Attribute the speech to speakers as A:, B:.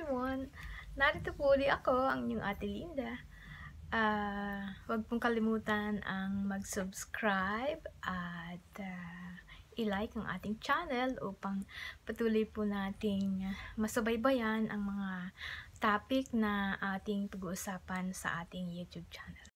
A: everyone! Narito po uli ako, ang inyong Ate Linda. Uh, huwag pong kalimutan ang mag-subscribe at uh, i-like ang ating channel upang patuloy po nating masubaybayan ang mga topic na ating pag-uusapan sa ating YouTube channel.